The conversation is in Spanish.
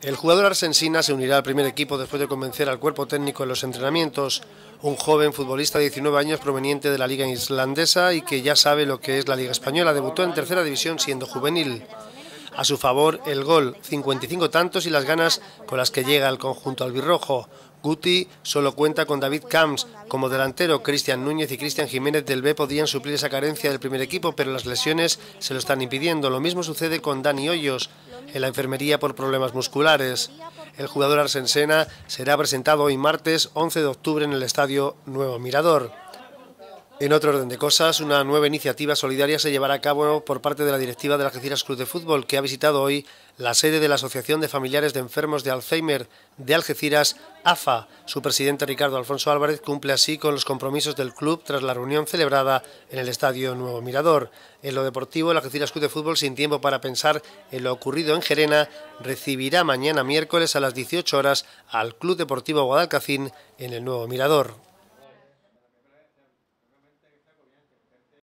El jugador Arsensina se unirá al primer equipo después de convencer al cuerpo técnico en los entrenamientos, un joven futbolista de 19 años proveniente de la liga islandesa y que ya sabe lo que es la liga española, debutó en tercera división siendo juvenil. A su favor el gol, 55 tantos y las ganas con las que llega al conjunto albirrojo. Guti solo cuenta con David Camps como delantero. Cristian Núñez y Cristian Jiménez del B podían suplir esa carencia del primer equipo, pero las lesiones se lo están impidiendo. Lo mismo sucede con Dani Hoyos en la enfermería por problemas musculares. El jugador arsensena será presentado hoy martes 11 de octubre en el Estadio Nuevo Mirador. En otro orden de cosas, una nueva iniciativa solidaria se llevará a cabo por parte de la directiva de Algeciras Club de Fútbol, que ha visitado hoy la sede de la Asociación de Familiares de Enfermos de Alzheimer de Algeciras, AFA. Su presidente Ricardo Alfonso Álvarez cumple así con los compromisos del club tras la reunión celebrada en el Estadio Nuevo Mirador. En lo deportivo, el Algeciras Club de Fútbol, sin tiempo para pensar en lo ocurrido en Gerena, recibirá mañana miércoles a las 18 horas al Club Deportivo Guadalcacín en el Nuevo Mirador.